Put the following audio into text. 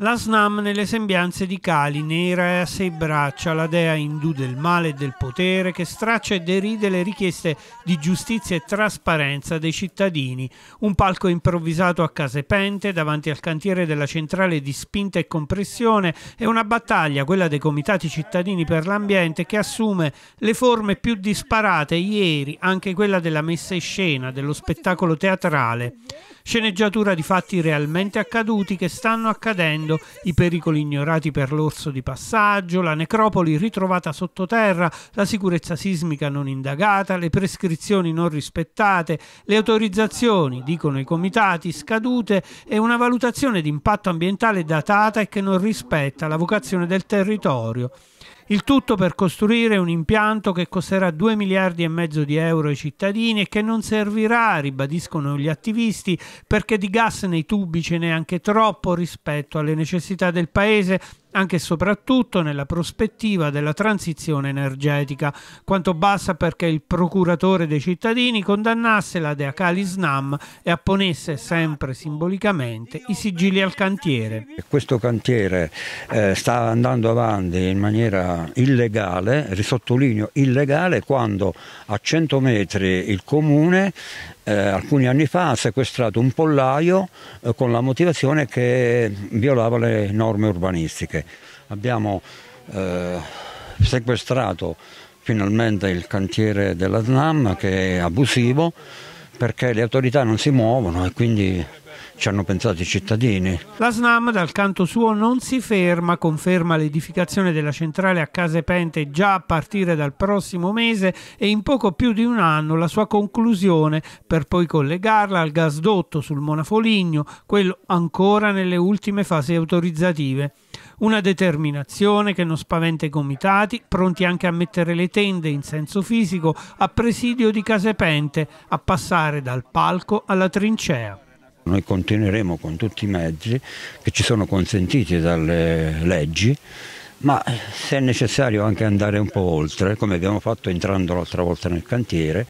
La Snam nelle sembianze di Kali, nera e a sei braccia, la dea indù del male e del potere che straccia e deride le richieste di giustizia e trasparenza dei cittadini. Un palco improvvisato a Casepente davanti al cantiere della centrale di spinta e compressione e una battaglia, quella dei comitati cittadini per l'ambiente, che assume le forme più disparate ieri, anche quella della messa in scena, dello spettacolo teatrale. Sceneggiatura di fatti realmente accaduti che stanno accadendo scoprendo i pericoli ignorati per l'orso di passaggio, la necropoli ritrovata sottoterra, la sicurezza sismica non indagata, le prescrizioni non rispettate, le autorizzazioni, dicono i comitati, scadute e una valutazione di impatto ambientale datata e che non rispetta la vocazione del territorio. Il tutto per costruire un impianto che costerà 2 miliardi e mezzo di euro ai cittadini e che non servirà, ribadiscono gli attivisti, perché di gas nei tubi ce n'è anche troppo rispetto alle necessità del paese anche e soprattutto nella prospettiva della transizione energetica, quanto basta perché il procuratore dei cittadini condannasse la Dea Snam e apponesse sempre simbolicamente i sigilli al cantiere. Questo cantiere eh, sta andando avanti in maniera illegale, risottolineo illegale, quando a 100 metri il comune eh, alcuni anni fa ha sequestrato un pollaio eh, con la motivazione che violava le norme urbanistiche. Abbiamo eh, sequestrato finalmente il cantiere della SNAM che è abusivo perché le autorità non si muovono e quindi ci hanno pensato i cittadini. La SNAM dal canto suo non si ferma, conferma l'edificazione della centrale a Case Pente già a partire dal prossimo mese e in poco più di un anno la sua conclusione per poi collegarla al gasdotto sul Monafoligno, quello ancora nelle ultime fasi autorizzative. Una determinazione che non spaventa i comitati, pronti anche a mettere le tende in senso fisico a presidio di Casepente, a passare dal palco alla trincea. Noi continueremo con tutti i mezzi che ci sono consentiti dalle leggi ma se è necessario anche andare un po' oltre, come abbiamo fatto entrando l'altra volta nel cantiere,